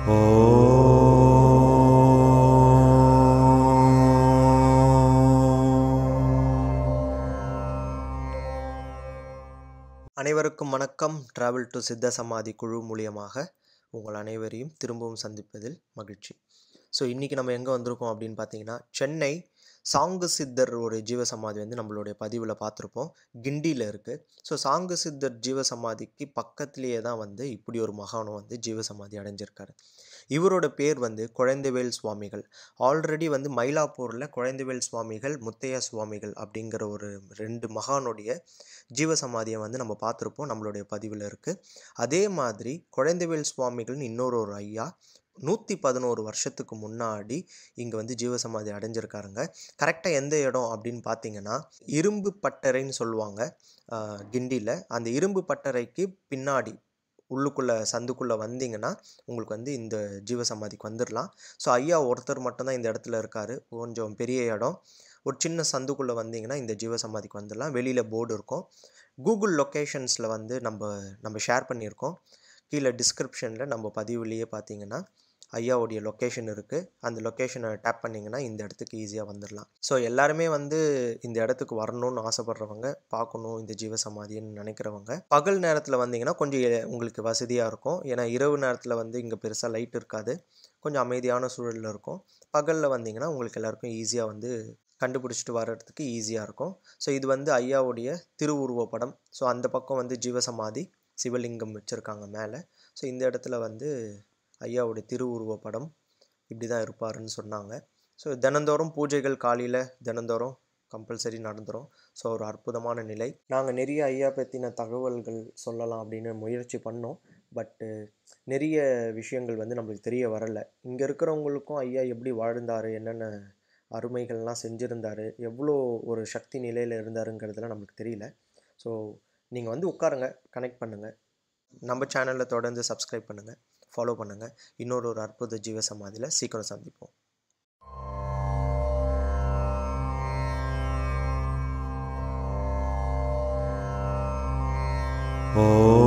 அனைவருக்கும் வணக்கம் travel to சித்த சமாதி குழு மூலியமாக உங்கள் அனைவரையும் திரும்பவும் சந்திப்பதில் மகிழ்ச்சி ஸோ இன்றைக்கி நம்ம எங்கே வந்திருக்கோம் அப்படின்னு பார்த்தீங்கன்னா சென்னை சாங்கு சித்தர் ஒரு ஜீவசமாதி வந்து நம்மளுடைய பதிவில் பார்த்துருப்போம் கிண்டியில் இருக்குது ஸோ சாங்கு சித்தர் ஜீவசமாதிக்கு பக்கத்திலேயே தான் வந்து இப்படி ஒரு மகானும் வந்து ஜீவசமாதி அடைஞ்சிருக்காரு இவரோட பேர் வந்து குழந்தைவேல் சுவாமிகள் ஆல்ரெடி வந்து மயிலாப்பூரில் குழந்தைவேல் சுவாமிகள் முத்தையா சுவாமிகள் அப்படிங்கிற ஒரு ரெண்டு மகானுடைய ஜீவசமாதியை வந்து நம்ம பார்த்துருப்போம் நம்மளுடைய பதிவில் இருக்குது அதே மாதிரி குழந்தைவேல் சுவாமிகள்னு இன்னொரு ஒரு ஐயா நூற்றி பதினோரு வருஷத்துக்கு முன்னாடி இங்கே வந்து ஜீவசமாதி அடைஞ்சிருக்காருங்க கரெக்டாக எந்த இடம் அப்படின்னு பார்த்தீங்கன்னா இரும்பு பட்டறைன்னு சொல்லுவாங்க கிண்டியில் அந்த இரும்பு பட்டறைக்கு பின்னாடி உள்ளுக்குள்ளே சந்துக்குள்ளே வந்தீங்கன்னா உங்களுக்கு வந்து இந்த ஜீவசமாதிக்கு வந்துடலாம் ஸோ ஐயா ஒருத்தர் மட்டும்தான் இந்த இடத்துல இருக்கார் கொஞ்சம் பெரிய இடம் ஒரு சின்ன சந்துக்குள்ளே வந்தீங்கன்னா இந்த ஜீவசமாதிக்கு வந்துடலாம் வெளியில் போர்டு இருக்கும் கூகுள் லொக்கேஷன்ஸில் வந்து நம்ம நம்ம ஷேர் பண்ணியிருக்கோம் கீழே டிஸ்கிரிப்ஷனில் நம்ம பதிவுலேயே பார்த்தீங்கன்னா ஐயாவுடைய லொக்கேஷன் இருக்குது அந்த லொக்கேஷனை டேப் பண்ணிங்கன்னா இந்த இடத்துக்கு ஈஸியாக வந்துடலாம் ஸோ எல்லாருமே வந்து இந்த இடத்துக்கு வரணும்னு ஆசைப்பட்றவங்க பார்க்கணும் இந்த ஜீவசமாதின்னு நினைக்கிறவங்க பகல் நேரத்தில் வந்தீங்கன்னா கொஞ்சம் உங்களுக்கு வசதியாக இருக்கும் ஏன்னா இரவு நேரத்தில் வந்து இங்கே பெருசாக லைட் இருக்காது கொஞ்சம் அமைதியான சூழலில் இருக்கும் பகலில் வந்தீங்கன்னா உங்களுக்கு எல்லாருக்கும் ஈஸியாக வந்து கண்டுபிடிச்சிட்டு வர்றதுக்கு ஈஸியாக இருக்கும் ஸோ இது வந்து ஐயாவுடைய திருவுருவ படம் ஸோ அந்த பக்கம் வந்து ஜீவசமாதி சிவலிங்கம் வச்சுருக்காங்க மேலே ஸோ இந்த இடத்துல வந்து ஐயாவுடைய திருவுருவ படம் இப்படி தான் இருப்பாருன்னு சொன்னாங்க ஸோ தினந்தோறும் பூஜைகள் காலையில் தினந்தோறும் கம்பல்சரி நடந்துடும் ஸோ ஒரு அற்புதமான நிலை நாங்கள் நிறைய ஐயா பற்றின தகவல்கள் சொல்லலாம் அப்படின்னு முயற்சி பண்ணோம் பட்டு நிறைய விஷயங்கள் வந்து நம்மளுக்கு தெரிய வரலை இங்கே இருக்கிறவங்களுக்கும் ஐயா எப்படி வாழ்ந்தார் என்னென்ன அருமைகள்லாம் செஞ்சுருந்தார் எவ்வளோ ஒரு சக்தி நிலையில் இருந்தாருங்கிறதுலாம் நம்மளுக்கு தெரியல ஸோ நீங்கள் வந்து உட்காருங்க கனெக்ட் பண்ணுங்கள் நம்ம சேனலில் தொடர்ந்து சப்ஸ்கிரைப் பண்ணுங்கள் ஃபாலோ பண்ணுங்கள் இன்னொரு ஒரு அற்புத ஜீவ சமாதியில் சீக்கிரம் சந்திப்போம்